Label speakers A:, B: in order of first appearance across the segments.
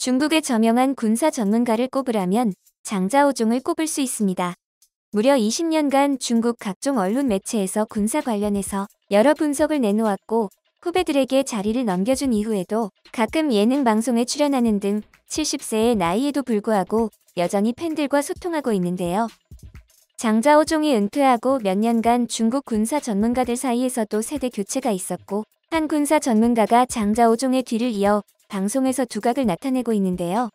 A: 중국의 저명한 군사 전문가를 꼽으라면 장자오종을 꼽을 수 있습니다. 무려 20년간 중국 각종 언론 매체에서 군사 관련해서 여러 분석을 내놓았고 후배들에게 자리를 넘겨준 이후에도 가끔 예능 방송에 출연하는 등 70세의 나이에도 불구하고 여전히 팬들과 소통하고 있는데요. 장자오종이 은퇴하고 몇 년간 중국 군사 전문가들 사이에서도 세대 교체가 있었고 한 군사 전문가가 장자오종의 뒤를 이어 방송에서 두각을 나타내고 있는데요.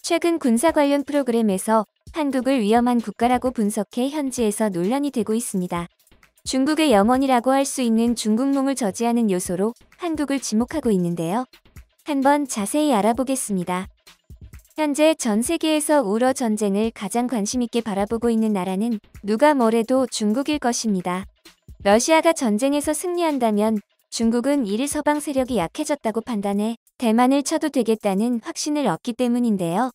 A: 최근 군사 관련 프로그램에서 한국을 위험한 국가라고 분석해 현지에서 논란이 되고 있습니다. 중국의 염원이라고할 수 있는 중국몽을 저지하는 요소로 한국을 지목하고 있는데요. 한번 자세히 알아보겠습니다. 현재 전 세계에서 우러 전쟁을 가장 관심 있게 바라보고 있는 나라는 누가 뭐래도 중국일 것입니다. 러시아가 전쟁에서 승리한다면 중국은 이를 서방 세력이 약해졌다고 판단해 대만을 쳐도 되겠다는 확신을 얻기 때문인데요.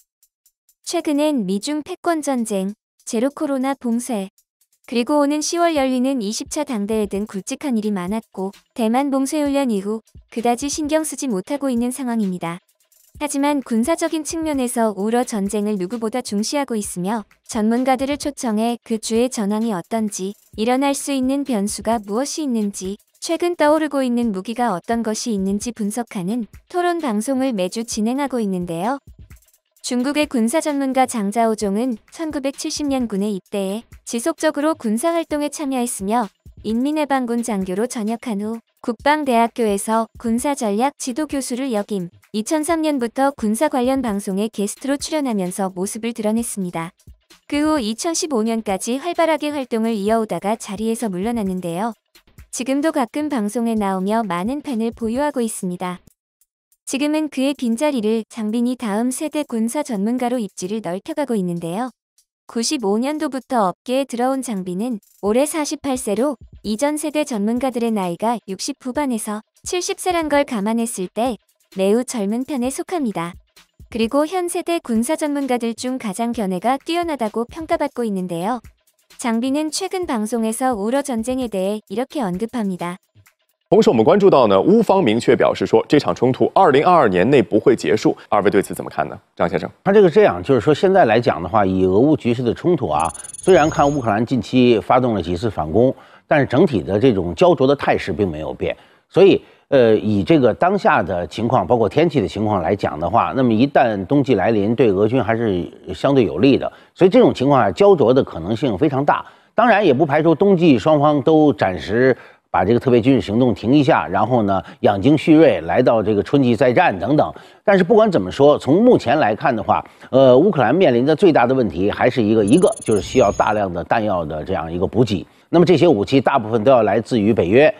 A: 최근엔 미중 패권 전쟁, 제로 코로나 봉쇄, 그리고 오는 10월 열리는 20차 당대회 등 굵직한 일이 많았고 대만 봉쇄훈련 이후 그다지 신경 쓰지 못하고 있는 상황입니다. 하지만 군사적인 측면에서 우러 전쟁을 누구보다 중시하고 있으며 전문가들을 초청해 그 주의 전황이 어떤지 일어날 수 있는 변수가 무엇이 있는지 최근 떠오르고 있는 무기가 어떤 것이 있는지 분석하는 토론 방송을 매주 진행하고 있는데요. 중국의 군사 전문가 장자오종은 1970년군에 입대해 지속적으로 군사 활동에 참여했으며 인민해방군 장교로 전역한 후 국방대학교에서 군사전략 지도 교수를 역임, 2003년부터 군사 관련 방송에 게스트로 출연하면서 모습을 드러냈습니다. 그 후 2015년까지 활발하게 활동을 이어오다가 자리에서 물러났는데요. 지금도 가끔 방송에 나오며 많은 팬을 보유하고 있습니다. 지금은 그의 빈자리를 장빈이 다음 세대 군사 전문가로 입지를 넓혀가고 있는데요. 95년도부터 업계에 들어온 장비는 올해 48세로 이전 세대 전문가들의 나이가 60 후반에서 70세란 걸 감안했을 때 매우 젊은 편에 속합니다. 그리고 현 세대 군사 전문가들 중 가장 견해가 뛰어나다고 평가받고 있는데요. 张斌是最近방송에서우러전쟁에대해이렇게언급합니다
B: 同时我们关注到呢，乌方明确表示说这场冲突二零二二年内不会结束。二位对此怎么看呢，张先生？他这个这样就是说现在来讲的话，以俄乌局势的冲突啊，虽然看乌克兰近期发动了几次反攻，但是整体的这种焦灼的态势并没有变，所以。呃，以这个当下的情况，包括天气的情况来讲的话，那么一旦冬季来临，对俄军还是相对有利的，所以这种情况下，胶着的可能性非常大。当然，也不排除冬季双方都暂时把这个特别军事行动停一下，然后呢养精蓄锐，来到这个春季再战等等。但是不管怎么说，从目前来看的话，呃，乌克兰面临的最大的问题还是一个一个，就是需要大量的弹药的这样一个补给。那么这些武器大部分都要来自于北约。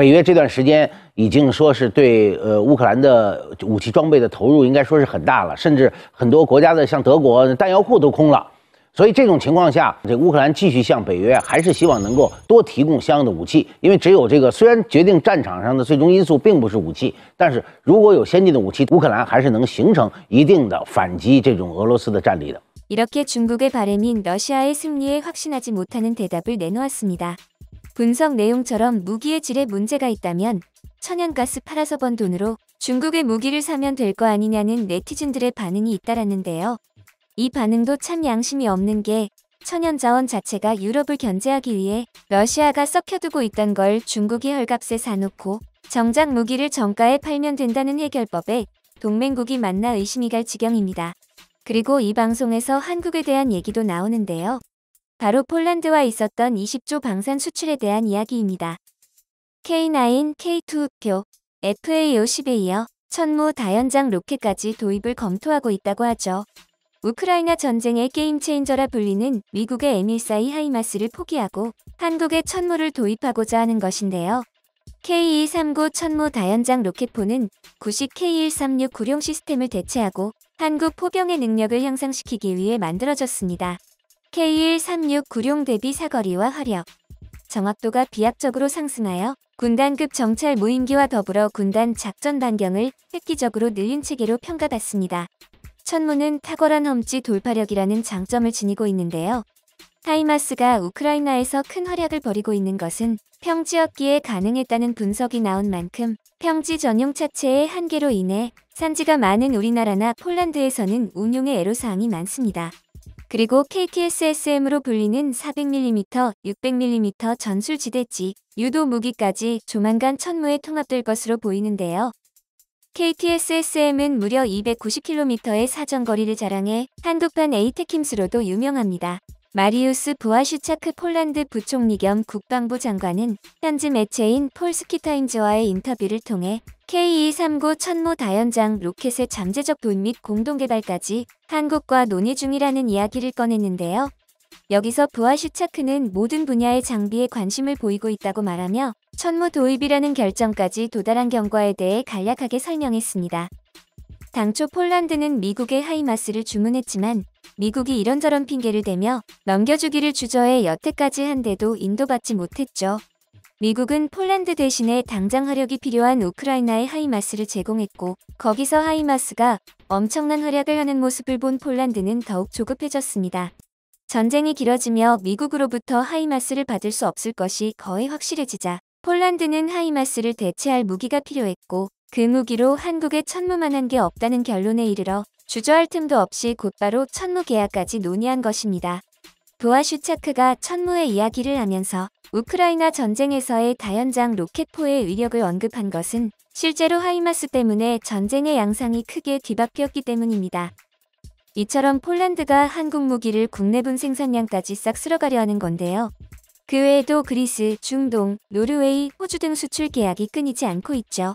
B: 北约这段时间已经说是对呃乌克兰的武器装备的投入应该说是很大了，甚至很多国家的像德国弹药库都空了，所以这种情况下，这乌克兰继续向北约还是希望能够多提供相应的武器，因为只有这个虽然决定战场上的最终因素并不是武器，但是如果有先进的武器，乌克兰还是能形成一定的反击这种俄罗斯的战力的。
A: 분석 내용처럼 무기의 질에 문제가 있다면 천연가스 팔아서 번 돈으로 중국의 무기를 사면 될 거 아니냐는 네티즌들의 반응이 잇따랐는데요. 이 반응도 참 양심이 없는 게 천연자원 자체가 유럽을 견제하기 위해 러시아가 썩혀두고 있던 걸 중국이 헐값에 사놓고 정작 무기를 정가에 팔면 된다는 해결법에 동맹국이 만나 의심이 갈 지경입니다. 그리고 이 방송에서 한국에 대한 얘기도 나오는데요. 바로 폴란드와 있었던 20조 방산 수출에 대한 이야기입니다. K9, K2 표, FA50에 이어 천무 다연장 로켓까지 도입을 검토하고 있다고 하죠. 우크라이나 전쟁의 게임 체인저라 불리는 미국의 M14이 하이마스를 포기하고 한국의 천무를 도입하고자 하는 것인데요. K239 천무 다연장 로켓포는 90 K136 구룡 시스템을 대체하고 한국 포병의 능력을 향상시키기 위해 만들어졌습니다. K13696 대비 사거리와 화력, 정확도가 비약적으로 상승하여 군단급 정찰 무인기와 더불어 군단 작전 반경을 획기적으로 늘린 체계로 평가받습니다. 천문은 탁월한 험지 돌파력이라는 장점을 지니고 있는데요. 하이마스가 우크라이나에서 큰 활약을 벌이고 있는 것은 평지였기에 가능했다는 분석이 나온 만큼 평지 전용 차체의 한계로 인해 산지가 많은 우리나라나 폴란드에서는 운용의 애로사항이 많습니다. 그리고 KTSSM으로 불리는 400mm, 600mm 전술지대지, 유도 무기까지 조만간 천무에 통합될 것으로 보이는데요. KTSSM은 무려 290km의 사정거리를 자랑해 한국판 에이테킴스로도 유명합니다. 마리우스 부아슈차크 폴란드 부총리 겸 국방부 장관은 현지 매체인 폴스키타임즈와의 인터뷰를 통해 k e 3 9 천모 다연장 로켓의 잠재적 돈및 공동개발까지 한국과 논의 중이라는 이야기를 꺼냈는데요. 여기서 부아슈차크는 모든 분야의 장비에 관심을 보이고 있다고 말하며 천무 도입이라는 결정까지 도달한 경과에 대해 간략하게 설명했습니다. 당초 폴란드는 미국의 하이마스를 주문했지만 미국이 이런저런 핑계를 대며 넘겨주기를 주저해 여태까지 한데도 인도받지 못했죠. 미국은 폴란드 대신에 당장 화력이 필요한 우크라이나의 하이마스를 제공했고 거기서 하이마스가 엄청난 활약을 하는 모습을 본 폴란드는 더욱 조급해졌습니다. 전쟁이 길어지며 미국으로부터 하이마스를 받을 수 없을 것이 거의 확실해지자 폴란드는 하이마스를 대체할 무기가 필요했고 그 무기로 한국에 천무만한 게 없다는 결론에 이르러 주저할 틈도 없이 곧바로 천무 계약까지 논의한 것입니다. 도아슈차크가 천무의 이야기를 하면서 우크라이나 전쟁에서의 다연장 로켓포의 위력을 언급한 것은 실제로 하이마스 때문에 전쟁의 양상이 크게 뒤바뀌었기 때문입니다. 이처럼 폴란드가 한국 무기를 국내분 생산량까지 싹 쓸어가려 하는 건데요. 그 외에도 그리스, 중동, 노르웨이, 호주 등 수출 계약이 끊이지 않고 있죠.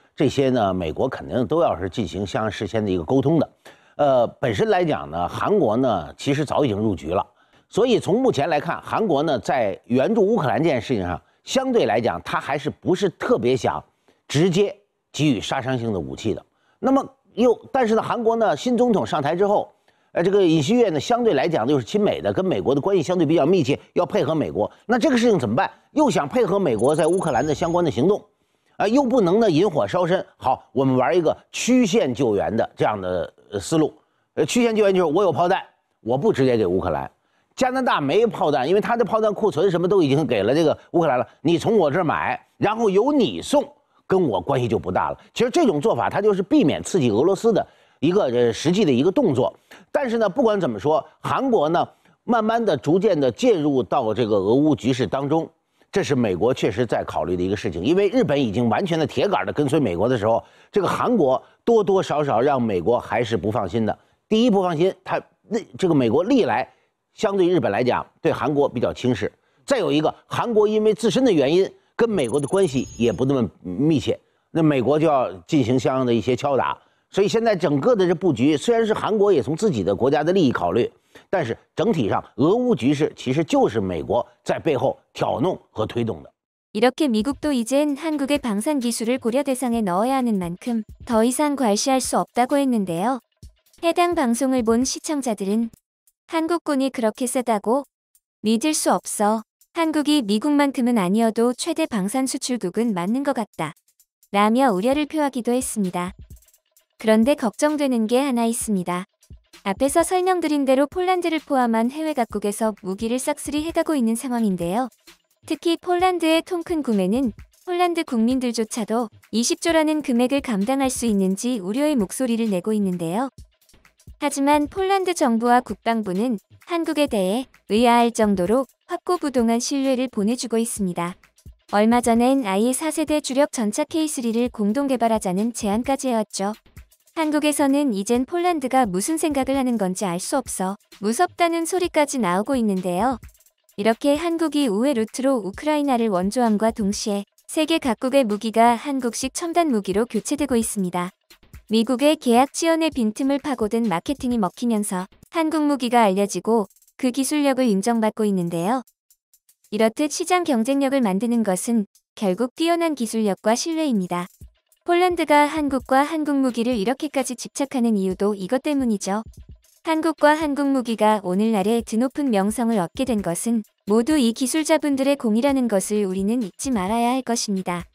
B: 这些呢，美国肯定都要是进行相事先的一个沟通的，呃，本身来讲呢，韩国呢其实早已经入局了，所以从目前来看，韩国呢在援助乌克兰这件事情上，相对来讲，他还是不是特别想直接给予杀伤性的武器的。那么又，但是呢，韩国呢新总统上台之后，呃，这个尹锡悦呢相对来讲又是亲美的，跟美国的关系相对比较密切，要配合美国，那这个事情怎么办？又想配合美国在乌克兰的相关的行动。啊，又不能呢，引火烧身。好，我们玩一个曲线救援的这样的思路。呃，曲线救援就是我有炮弹，我不直接给乌克兰，加拿大没炮弹，因为他的炮弹库存什么都已经给了这个乌克兰了。你从我这儿买，然后由你送，跟我关系就不大了。其实这种做法，它就是避免刺激俄罗斯的一个呃实际的一个动作。但是呢，不管怎么说，韩国呢，慢慢的、逐渐的介入到这个俄乌局势当中。这是美国确实在考虑的一个事情，因为日本已经完全的铁杆的跟随美国的时候，这个韩国多多少少让美国还是不放心的。第一不放心，他那这个美国历来相对日本来讲对韩国比较轻视；再有一个，韩国因为自身的原因跟美国的关系也不那么密切，那美国就要进行相应的一些敲打。所以现在整个的这布局，虽然是韩国也从自己的国家的利益考虑。但是整体上，俄乌局势其实就是美国在背后挑弄和推动的。
A: 이렇게 미국도 이젠 한국의 방산 기술을 고려 대상에 넣어야 하는 만큼 더 이상 괄시할 수 없다고 했는데요. 해당 방송을 본 시청자들은 한국군이 그렇게 세다고 믿을 수 없어. 한국이 미국만큼은 아니어도 최대 방산 수출국은 맞는 것 같다. 라며 우려를 표하기도 했습니다. 그런데 걱정되는 게 하나 있습니다. 앞에서 설명드린 대로 폴란드를 포함한 해외 각국에서 무기를 싹쓸이 해가고 있는 상황인데요. 특히 폴란드의 통큰 구매는 폴란드 국민들조차도 20조라는 금액을 감당할 수 있는지 우려의 목소리를 내고 있는데요. 하지만 폴란드 정부와 국방부는 한국에 대해 의아할 정도로 확고부동한 신뢰를 보내주고 있습니다. 얼마 전엔 아예 4세대 주력 전차 K3를 공동 개발하자는 제안까지 해왔죠. 한국에서는 이젠 폴란드가 무슨 생각을 하는 건지 알 수 없어 무섭다는 소리까지 나오고 있는데요. 이렇게 한국이 우회 루트로 우크라이나를 원조함과 동시에 세계 각국의 무기가 한국식 첨단 무기로 교체되고 있습니다. 미국의 계약 지원의 빈틈을 파고든 마케팅이 먹히면서 한국 무기가 알려지고 그 기술력을 인정받고 있는데요. 이렇듯 시장 경쟁력을 만드는 것은 결국 뛰어난 기술력과 신뢰입니다. 폴란드가 한국과 한국 무기를 이렇게까지 집착하는 이유도 이것 때문이죠. 한국과 한국 무기가 오늘날의 드높은 명성을 얻게 된 것은 모두 이 기술자분들의 공이라는 것을 우리는 잊지 말아야 할 것입니다.